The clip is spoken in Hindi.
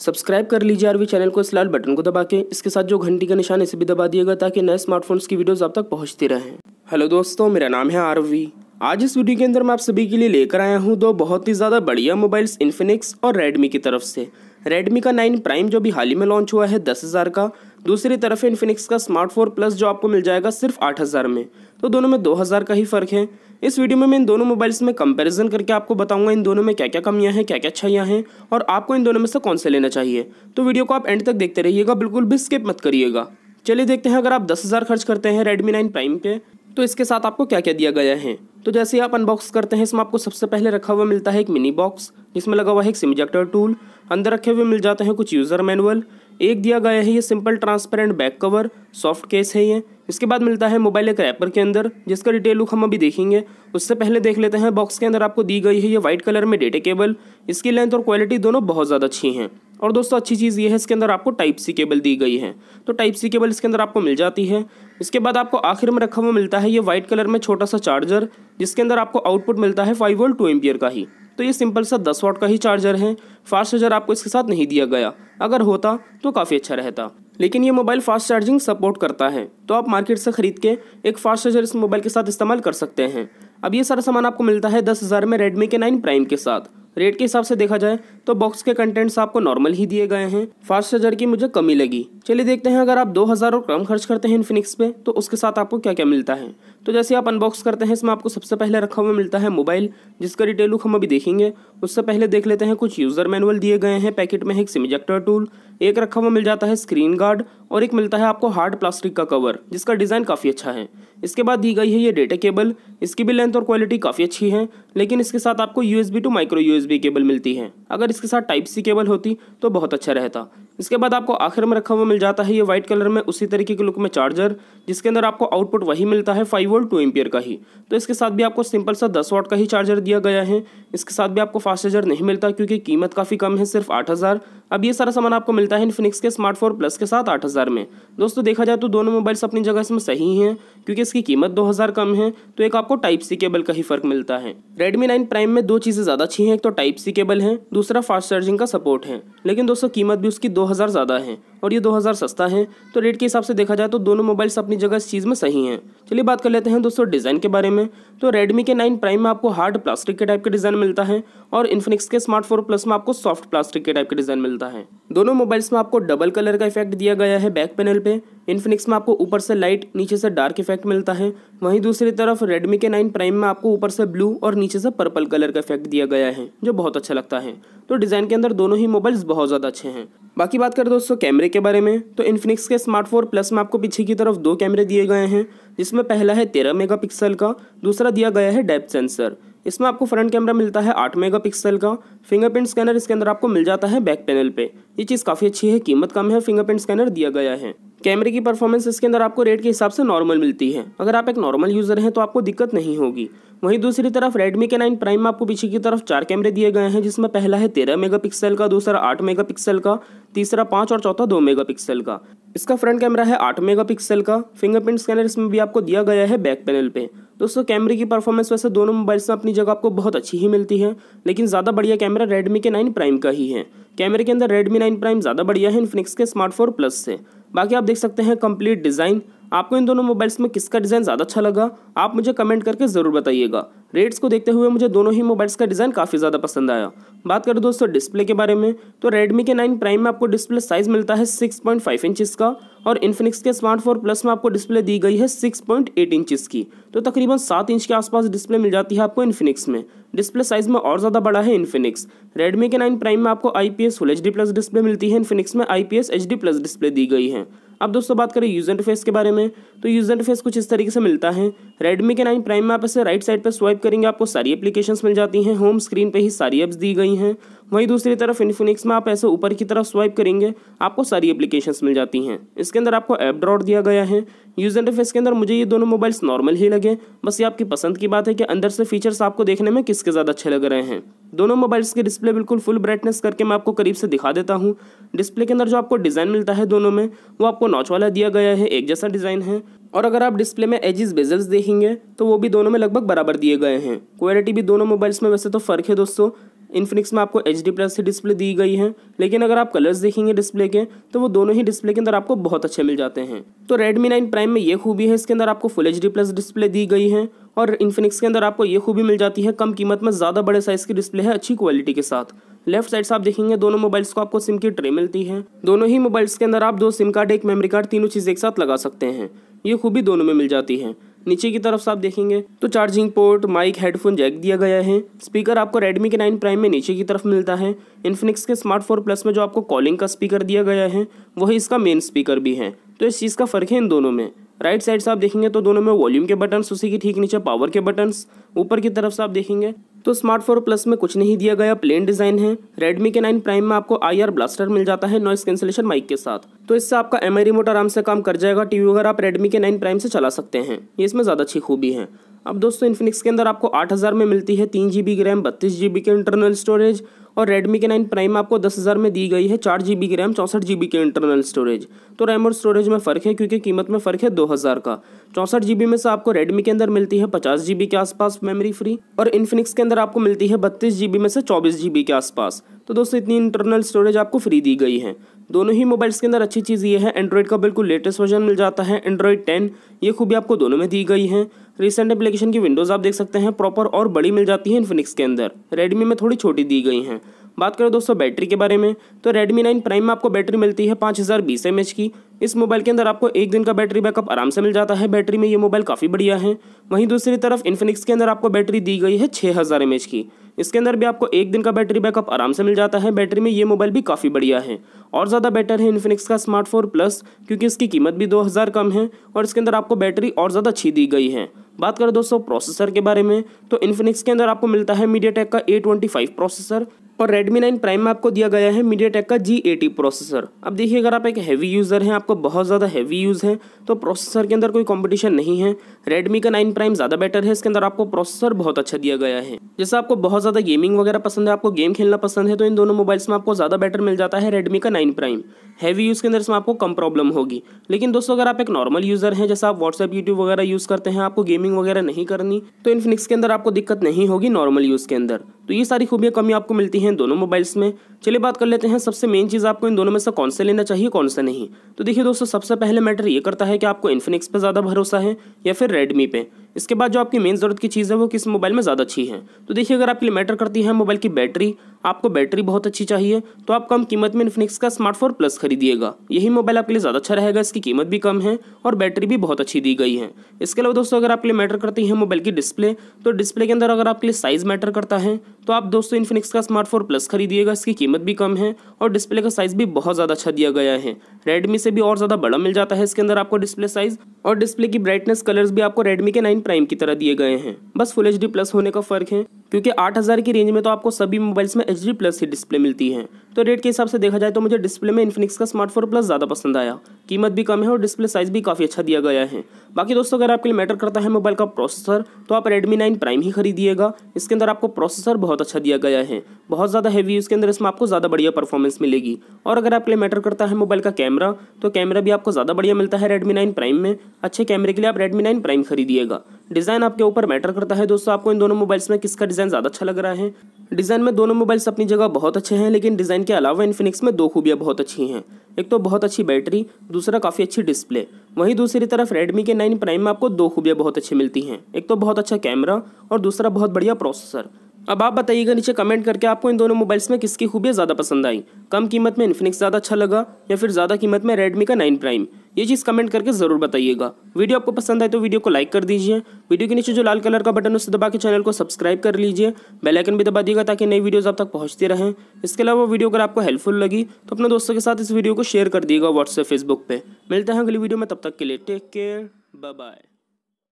सब्सक्राइब कर लीजिए आरवी चैनल को इस लाल बटन को दबा के इसके साथ जो घंटी का निशान इसे भी दबा दिएगा ताकि नए स्मार्टफोन्स की वीडियोस आप तक पहुंचती रहें हेलो दोस्तों मेरा नाम है आरवी आज इस वीडियो के अंदर मैं आप सभी के लिए लेकर आया हूँ दो बहुत ही ज़्यादा बढ़िया मोबाइल्स इन्फिनिक्स और रेडमी की तरफ से रेडमी का नाइन प्राइम जो भी हाल ही में लॉन्च हुआ है दस हज़ार का दूसरी तरफ इनफिनिक्स का स्मार्ट फोर प्लस जो आपको मिल जाएगा सिर्फ आठ हज़ार में तो दोनों में दो हज़ार का ही फ़र्क है इस वीडियो में मैं इन दोनों मोबाइल्स में कंपैरिजन करके आपको बताऊंगा इन दोनों में क्या क्या कमियां हैं क्या क्या अच्छाइयाँ हैं और आपको इन दोनों में से कौन सा लेना चाहिए तो वीडियो को आप एंड तक देखते रहिएगा बिल्कुल भी स्किप मत करिएगा चलिए देखते हैं अगर आप दस हज़ार खर्च करते हैं रेडमी नाइन प्राइम पे तो इसके साथ आपको क्या क्या दिया गया है तो जैसे ही आप अनबॉक्स करते हैं इसमें आपको सबसे पहले रखा हुआ मिलता है एक मिनी बॉक्स जिसमें लगा हुआ है एक सिम इजेक्टर टूल अंदर रखे हुए मिल जाते हैं कुछ यूज़र मैनुअल एक दिया गया है ये simple transparent back cover soft case है ये इसके बाद मिलता है मोबाइल एक रैपर के अंदर जिसका डिटेल लुक हम अभी देखेंगे उससे पहले देख लेते हैं बॉक्स के अंदर आपको दी गई है ये व्हाइट कलर में डेटा केबल इसकी लेंथ और क्वालिटी दोनों बहुत ज़्यादा अच्छी हैं और दोस्तों अच्छी चीज़ ये है इसके अंदर आपको टाइप सी केबल दी गई है तो टाइप सी केबल इसके अंदर आपको मिल जाती है इसके बाद आपको आखिर में रखा हुआ मिलता है ये व्हाइट कलर में छोटा सा चार्जर जिसके अंदर आपको आउटपुट मिलता है फाइव वोल्ट टू एम्पियर का ही तो ये सिंपल सा दस वाट का ही चार्जर है फास्ट चार्जर आपको इसके साथ नहीं दिया गया अगर होता तो काफ़ी अच्छा रहता लेकिन ये मोबाइल फास्ट चार्जिंग सपोर्ट करता है तो आप मार्केट से खरीद के एक फास्ट चार्जर इस मोबाइल के साथ इस्तेमाल कर सकते हैं अब ये सारा सामान आपको मिलता है दस हज़ार में रेडमी के नाइन प्राइम के साथ रेट के हिसाब से देखा जाए तो बॉक्स के कंटेंट्स आपको नॉर्मल ही दिए गए हैं फास्ट चार्जर की मुझे कमी लगी चलिए देखते हैं अगर आप दो हज़ार और कम खर्च करते हैं इन्फिनिक्स पे तो उसके साथ आपको क्या क्या मिलता है तो जैसे आप अनबॉक्स करते हैं इसमें आपको सबसे पहले रखा हुआ मिलता है मोबाइल जिसका डिटेल लुक हम अभी देखेंगे उससे पहले देख लेते हैं कुछ यूज़र मैनुअल दिए गए हैं पैकेट में एक सिमिजेक्टर टूल एक रखा हुआ मिल जाता है स्क्रीन गार्ड और एक मिलता है आपको हार्ड प्लास्टिक का कवर जिसका डिज़ाइन काफ़ी अच्छा है इसके बाद दी गई है ये डेटा केबल इसकी भी लेंथ और क्वालिटी काफ़ी अच्छी है लेकिन इसके साथ आपको U to micro U cable मिलती है अगर इसके साथ टाइप सी केबल होती तो बहुत अच्छा रहता इसके बाद आपको आखिर में रखा हुआ मिल जाता है ये व्हाइट कलर में उसी तरीके के लुक में चार्जर जिसके अंदर आपको आउटपुट वही मिलता है फाइव वोल्ट टू एम्पियर का ही तो इसके साथ भी आपको सिंपल सा दस वॉट का ही चार्जर दिया गया है इसके साथ भी आपको फास्ट चार्जर नहीं मिलता क्योंकि कीमत काफ़ी कम है सिर्फ आठ हज़ार अब ये सारा सामान आपको मिलता है इनफिनिक्स के स्मार्ट फोर प्लस के साथ आठ हज़ार में दोस्तों देखा जाए तो दोनों मोबाइल्स अपनी जगह इसमें सही हैं क्योंकि इसकी कीमत दो हज़ार कम है तो एक आपको टाइप सी केबल का ही फर्क मिलता है रेडमी नाइन प्राइम में दो चीज़ें ज़्यादा अच्छी हैं एक तो टाइप सी केबल है दूसरा फास्ट चार्जिंग का सपोर्ट है लेकिन दोस्तों कीमत भी उसकी दो ज़्यादा है और ये 2000 सस्ता है तो रेट के हिसाब से देखा जाए तो दोनों मोबाइल्स अपनी जगह इस चीज़ में सही हैं चलिए बात कर लेते हैं दोस्तों डिज़ाइन के बारे में तो रेडमी के नाइन प्राइम में आपको हार्ड प्लास्टिक के टाइप के डिज़ाइन मिलता है और इन्फिनिक्स के स्मार्ट फोर प्लस में आपको सॉफ्ट प्लास्टिक के टाइप के डिज़ाइन मिलता है दोनों मोबाइल्स में आपको डबल कलर का इफेक्ट दिया गया है बैक पैनल पे इन्फिनिक्स में आपको ऊपर से लाइट नीचे से डार्क इफेक्ट मिलता है वहीं दूसरी तरफ रेडमी के नाइन प्राइम में आपको ऊपर से ब्लू और नीचे से पर्पल कलर का इफेक्ट दिया गया है जो बहुत अच्छा लगता है तो डिज़ाइन के अंदर दोनों ही मोबाइल्स बहुत ज़्यादा अच्छे हैं बाकी बात करें दोस्तों कैमरे के बारे में तो इन्फिनिक्स के स्मार्ट फोर प्लस में आपको पीछे की तरफ दो कैमरे दिए गए हैं जिसमें पहला है तेरह मेगापिक्सल का दूसरा दिया गया है डेप्थ सेंसर इसमें आपको फ्रंट कैमरा मिलता है आठ मेगा का फिंगरप्रिंट स्कैनर इसके अंदर आपको मिल जाता है बैक पैनल पे ये चीज़ काफ़ी अच्छी है कीमत कम है फिंगरप्रिंट स्कैनर दिया गया है कैमरे की परफॉर्मेंस इसके अंदर आपको रेट के हिसाब से नॉर्मल मिलती है अगर आप एक नॉर्मल यूज़र हैं तो आपको दिक्कत नहीं होगी वहीं दूसरी तरफ रेडमी के नाइन प्राइम में आपको पीछे की तरफ चार कैमरे दिए गए हैं जिसमें पहला है तेरह मेगापिक्सल का दूसरा आठ मेगापिक्सल का तीसरा पाँच और चौथा दो मेगापिक्सल का इसका फ्रंट कैमरा है आठ मेगापिक्सल का फिंगरप्रिंट स्कैनर इसमें भी आपको दिया गया है बैक पैनल पे दोस्तों कैमरे की परफॉर्मेंस वैसे दोनों मोबाइल्स में अपनी जगह आपको बहुत अच्छी ही मिलती है लेकिन ज़्यादा बढ़िया कैमरा रेडमी के नाइन प्राइम का ही है कैमरे के अंदर रेडमी नाइन प्राइम ज़्यादा बढ़िया है इनफिनिक्स के स्मार्ट फोर प्लस से बाकी आप देख सकते हैं कंप्लीट डिज़ाइन आपको इन दोनों मोबाइल्स में किसका डिज़ाइन ज़्यादा अच्छा लगा आप मुझे कमेंट करके ज़रूर बताइएगा रेट्स को देखते हुए मुझे दोनों ही मोबाइल्स का डिज़ाइन काफ़ी ज़्यादा पसंद आया बात करें दोस्तों डिस्प्ले के बारे में तो रेडमी के नाइन प्राइम में आपको डिस्प्ले साइज़ मिलता है सिक्स पॉइंट फाइव इंचज़ का और इन्फिनिक्स के स्मार्ट फोर प्लस में आपको डिस्प्ले दी गई है सिक्स पॉइंट एट इंचज़ की तो तकरीबन सात इंच के आसपास डिस्प्ले मिल जाती है आपको इन्फिनिक्स में डिस्प्ले साइज़ में और ज़्यादा बड़ा है इन्फिनिक्स रेडमी के नाइन प्राइम में आपको I P S full H D plus display मिलती है इन्फिनिक्स में I P S H D plus display दी गई है अब दोस्तों बात करें यूज इंटरफेस के बारे में तो यूज इंटरफेस कुछ इस तरीके से मिलता है रेडमी के नाइन प्राइम में आप इसे राइट साइड पर स्वाइप करेंगे आपको सारी एप्लीकेशंस मिल जाती हैं होम स्क्रीन पर ही सारी ऐप्स दी गई हैं वहीं दूसरी तरफ इन्फिनिक्स में आप ऐसे ऊपर की तरफ स्वाइप करेंगे आपको सारी एप्लीकेशन मिल जाती हैं इसके अंदर आपको ऐप ड्रॉट दिया गया है यूजर इंटरफेस के अंदर मुझे ये दोनों मोबाइल्स नॉर्मल ही लगे बस ये आपकी पसंद की बात है कि अंदर से फीचर्स आपको देखने में किसके ज़्यादा अच्छे लग रहे हैं दोनों मोबाइल्स के डिस्प्ले बिल्कुल फुल ब्राइटनेस करके मैं आपको करीब से दिखा देता हूँ डिस्प्ले के अंदर जो आपको डिज़ाइन मिलता है दोनों में वो आपको नॉच वाला दिया गया है एक जैसा डिज़ाइन है और अगर आप डिस्प्ले में एजिस बेजल्स देखेंगे तो वो भी दोनों में लगभग बराबर दिए गए हैं क्वालिटी भी दोनों मोबाइल्स में वैसे तो फ़र्क है दोस्तों इनफिनिक्स में आपको एच डी प्लस ही डिस्प्ले दी गई है लेकिन अगर आप कलर्स देखेंगे डिस्प्ले के तो वो दोनों ही डिस्प्ले के अंदर आपको बहुत अच्छे मिल जाते हैं तो रेडमी नाइन प्राइम में ये खूबी है इसके अंदर आपको full H D plus display दी गई है और इन्फिनिक्स के अंदर आपको ये खूबी मिल जाती है कम कीमत में ज़्यादा बड़े साइज़ की डिस्प्ले है अच्छी क्वालिटी के साथ लेफ्ट साइड से आप देखेंगे दोनों मोबाइल्स को आपको सिम की ट्रे मिलती है दोनों ही मोबाइल्स के अंदर आप दो सिम कार्ड एक मेमोरी कार्ड तीनों चीज़ एक साथ लगा सकते हैं ये खूबी दोनों में मिल जाती है नीचे की तरफ से आप देखेंगे तो charging port mic headphone jack दिया गया है स्पीकर आपको रेडमी के नाइन प्राइम में नीचे की तरफ मिलता है इन्फिनिक्स के स्मार्ट फोर प्लस में जो आपको कॉलिंग का स्पीकर दिया गया है वही इसका मेन स्पीकर भी है तो इस चीज़ का फ़र्क है इन दोनों में राइट साइड से आप देखेंगे तो दोनों में वॉल्यूम के बटन्स उसी के ठीक नीचे पावर के बटन्स ऊपर की तरफ से आप देखेंगे तो स्मार्ट फोर प्लस में कुछ नहीं दिया गया प्लेन डिजाइन है रेडमी के नाइन प्राइम में आपको आई आर ब्लास्टर मिल जाता है नॉइस कैंसिलेशन माइक के साथ तो इससे आपका एम आई रिमोट आराम से काम कर जाएगा टीवी वगैरह आप रेडमी के नाइन प्राइम से चला सकते हैं ये इसमें ज़्यादा अच्छी खूबी है अब दोस्तों इन्फिनिक्स के अंदर आपको आठ हज़ार में मिलती है तीन जी बी रैम बत्तीस जी बी के इंटरनल स्टोरेज और Redmi के 9 प्राइम आपको दस हज़ार में दी गई है चार जी बी की रैम चौंसठ जी बी की इंटरनल स्टोरेज तो रैम और स्टोरेज में फ़र्क है क्योंकि कीमत में फ़र्क है दो हज़ार का चौंसठ जी बी में से आपको Redmi के अंदर मिलती है पचास जी बी के आसपास मेमोरी फ्री और इन्फिनिक्स के अंदर आपको मिलती है बत्तीस जी बी में से चौबीस जी बी के आसपास तो दोस्तों इतनी इंटरनल स्टोरेज आपको फ्री दी गई है दोनों ही मोबाइल्स के अंदर अच्छी चीज़ ये है एंड्रॉइड का बिल्कुल लेटेस्ट वर्जन मिल जाता है एंड्रॉइड टेन ये खूबी आपको दोनों में दी गई है रिसेंट एप्लीकेशन की विंडोज़ आप देख सकते हैं प्रॉपर और बड़ी मिल जाती है इन्फिनिक्स के अंदर रेडमी में थोड़ी छोटी दी गई हैं बात करें दोस्तों बैटरी के बारे में तो रेडमी नाइन प्राइम में आपको बैटरी मिलती है पाँच हज़ार बीस एम एच की इस मोबाइल के अंदर आपको एक दिन का बैटरी बैकअप आराम से मिल जाता है बैटरी में ये मोबाइल काफ़ी बढ़िया है वहीं दूसरी तरफ इन्फिनिक्स के अंदर आपको बैटरी दी गई है छः हज़ार एम की इसके अंदर भी आपको एक दिन का बैटरी बैकअप आराम से मिल जाता है बैटरी में ये मोबाइल भी काफ़ी बढ़िया है और ज़्यादा बेटर है इन्फिनिक्स का स्मार्ट फोर प्लस क्योंकि इसकी कीमत भी दो हज़ार कम है और इसके अंदर आपको बैटरी और ज़्यादा अच्छी दी गई है बात करें दोस्तों प्रोसेसर के बारे में तो इन्फिनिक्स के अंदर आपको मिलता है मीडिया का ए प्रोसेसर और Redmi 9 Prime में आपको दिया गया है टेक का G80 प्रोसेसर अब देखिए अगर आप एक हैवी यूज़र हैं आपको बहुत ज़्यादा हैवी यूज़ है तो प्रोसेसर के अंदर कोई कंपटीशन नहीं है Redmi का 9 Prime ज़्यादा बेटर है इसके अंदर आपको प्रोसेसर बहुत अच्छा दिया गया है जैसे आपको बहुत ज़्यादा गेमिंग वगैरह पसंद है आपको गेम खेलना पसंद है तो इन दोनों मोबाइल्स में आपको ज़्यादा बेटर मिल जाता है रेडमी का नाइन प्राइम हैवी यूज़ के अंदर इसमें आपको कम प्रॉब्लम होगी लेकिन दोस्तों अगर आप एक नॉर्मल यूज़र हैं जैसे आप व्हाट्सअप यूट्यूब वगैरह यूज़ करते हैं आपको गेमिंग वगैरह नहीं करनी तो फिनिक्स के अंदर आपको दिक्कत नहीं होगी नॉर्मल यूज़ के अंदर तो ये सारी खूबियाँ कमी आपको मिलती हैं दोनों मोबाइल्स में चलिए बात कर लेते हैं सबसे मेन चीज़ आपको इन दोनों में से कौन सा लेना चाहिए कौन सा नहीं तो देखिए दोस्तों सबसे पहले मैटर ये करता है कि आपको इन्फिनिक्स पर ज़्यादा भरोसा है या फिर रेडमी पे इसके बाद जो आपकी मेन ज़रूरत की चीज़ है वो किस मोबाइल में ज़्यादा अच्छी है तो देखिए अगर आपके लिए मैटर करती है मोबाइल की बैटरी आपको बैटरी बहुत अच्छी चाहिए तो आप कम कीमत में इन्फिनिक्स का स्मार्ट प्लस खरीदिएगा यही मोबाइल आपके लिए ज़्यादा अच्छा रहेगा इसकी कीमत भी कम है और बैटरी भी बहुत अच्छी दी गई है इसके अलावा दोस्तों अगर आपके लिए मैटर करती है मोबाइल की डिस्प्ले तो डिस्प्ले के अंदर अगर आपके लिए साइज़ मैटर करता है तो आप दोस्तों इन्फिनिक्स का स्मार्ट फोन प्लस खरीदिएगा इसकी कीमत भी कम है और डिस्प्ले का साइज़ भी बहुत ज़्यादा अच्छा दिया गया है रेडमी से भी और ज़्यादा बड़ा मिल जाता है इसके अंदर आपको डिस्प्ले साइज़ और डिस्प्ले की ब्राइटनेस कलर्स भी आपको रेडमी के नाइन प्राइम की तरह दिए गए हैं बस फुल एच प्लस होने का फ़र्क है क्योंकि 8000 की रेंज में तो आपको सभी मोबाइल्स में एच प्लस ही डिस्प्ले मिलती है तो रेट के हिसाब से देखा जाए तो मुझे डिस्प्ले में इन्फिनिक्स का स्मार्ट फोर प्लस ज़्यादा पसंद आया कीमत भी कम है और डिस्प्ले साइज़ भी काफ़ी अच्छा दिया गया है बाकी दोस्तों अगर आपके लिए मैटर करता है मोबाइल का प्रोसेसर तो आप रेडमी नाइन प्राइम ही खरीदिएगा इसके अंदर आपको प्रोसेसर बहुत अच्छा दिया गया है बहुत ज़्यादा हैवी उसके अंदर इसमें आपको ज़्यादा बढ़िया परफॉर्मेंस मिलेगी और अगर आपके लिए मैटर करता है मोबाइल का कैमरा तो कैमरा भी आपको ज़्यादा बढ़िया मिलता है रेडमी नाइन प्राइम में अच्छे कैमरे के लिए आप रेडमी नाइन प्राइम खरीदिएगा डिज़ाइन आपके ऊपर मैटर करता है दोस्तों आपको इन दोनों मोबाइल्स में किसका डिज़ाइन ज़्यादा अच्छा लग रहा है डिज़ाइन में दोनों मोबाइल्स अपनी जगह बहुत अच्छे हैं लेकिन डिज़ाइन के अलावा इन्फिनिक्स में दो खूबियां बहुत अच्छी हैं एक तो बहुत अच्छी बैटरी दूसरा काफ़ी अच्छी डिस्प्ले वहीं दूसरी तरफ रेडमी के नाइन प्राइम में आपको दो खूबियाँ बहुत अच्छी मिलती हैं एक तो बहुत अच्छा कैमरा और दूसरा बहुत बढ़िया प्रोसेसर अब आप बताइएगा नीचे कमेंट करके आपको इन दोनों मोबाइल्स में किसकी खूबियाँ ज़्यादा पसंद आई कम कीमत में इन्फिनिक्स ज़्यादा अच्छा लगा या फिर ज़्यादा कीमत में रेडमी का नाइन प्राइम ये चीज़ कमेंट करके ज़रूर बताइएगा वीडियो आपको पसंद आए तो वीडियो को लाइक कर दीजिए वीडियो के नीचे जो लाल कलर का बटन उसे दबा के चैनल को सब्सक्राइब कर लीजिए बेलाइकन भी दबा दीजिएगा ताकि नई वीडियोज़ आप तक पहुँचती रहें इसके अलावा वीडियो अगर आपको हेल्पफुल लगी तो अपने दोस्तों के साथ इस वीडियो को शेयर कर दिएगा व्हाट्सएप फेसबुक पर मिलते हैं अगली वीडियो में तब तक के लिए टेक केयर बाय